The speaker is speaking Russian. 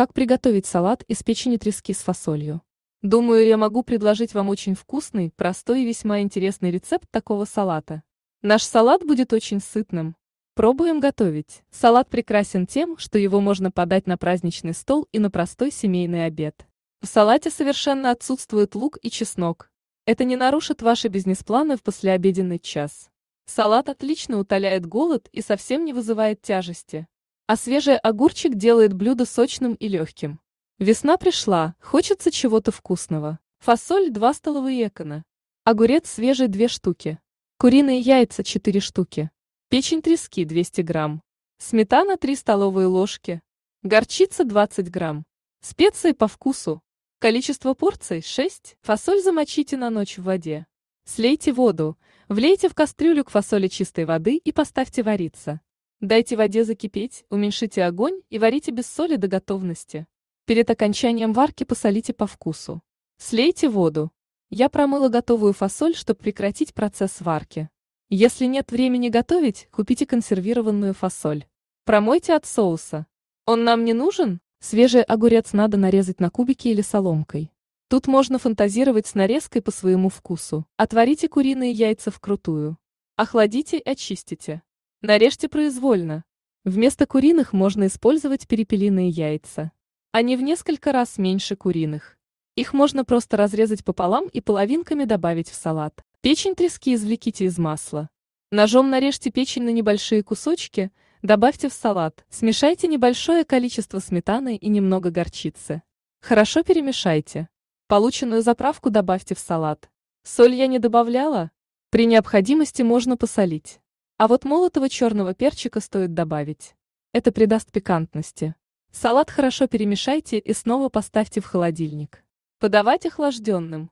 Как приготовить салат из печени трески с фасолью? Думаю, я могу предложить вам очень вкусный, простой и весьма интересный рецепт такого салата. Наш салат будет очень сытным. Пробуем готовить. Салат прекрасен тем, что его можно подать на праздничный стол и на простой семейный обед. В салате совершенно отсутствует лук и чеснок. Это не нарушит ваши бизнес-планы в послеобеденный час. Салат отлично утоляет голод и совсем не вызывает тяжести. А свежий огурчик делает блюдо сочным и легким. Весна пришла, хочется чего-то вкусного. Фасоль 2 столовые экона. Огурец свежий 2 штуки. Куриные яйца 4 штуки. Печень трески 200 грамм. Сметана 3 столовые ложки. Горчица 20 грамм. Специи по вкусу. Количество порций 6. Фасоль замочите на ночь в воде. Слейте воду, влейте в кастрюлю к фасоли чистой воды и поставьте вариться. Дайте воде закипеть, уменьшите огонь и варите без соли до готовности. Перед окончанием варки посолите по вкусу. Слейте воду. Я промыла готовую фасоль, чтобы прекратить процесс варки. Если нет времени готовить, купите консервированную фасоль. Промойте от соуса. Он нам не нужен? Свежий огурец надо нарезать на кубики или соломкой. Тут можно фантазировать с нарезкой по своему вкусу. Отварите куриные яйца вкрутую. Охладите и очистите. Нарежьте произвольно. Вместо куриных можно использовать перепелиные яйца. Они в несколько раз меньше куриных. Их можно просто разрезать пополам и половинками добавить в салат. Печень трески извлеките из масла. Ножом нарежьте печень на небольшие кусочки, добавьте в салат. Смешайте небольшое количество сметаны и немного горчицы. Хорошо перемешайте. Полученную заправку добавьте в салат. Соль я не добавляла. При необходимости можно посолить. А вот молотого черного перчика стоит добавить. Это придаст пикантности. Салат хорошо перемешайте и снова поставьте в холодильник. Подавать охлажденным.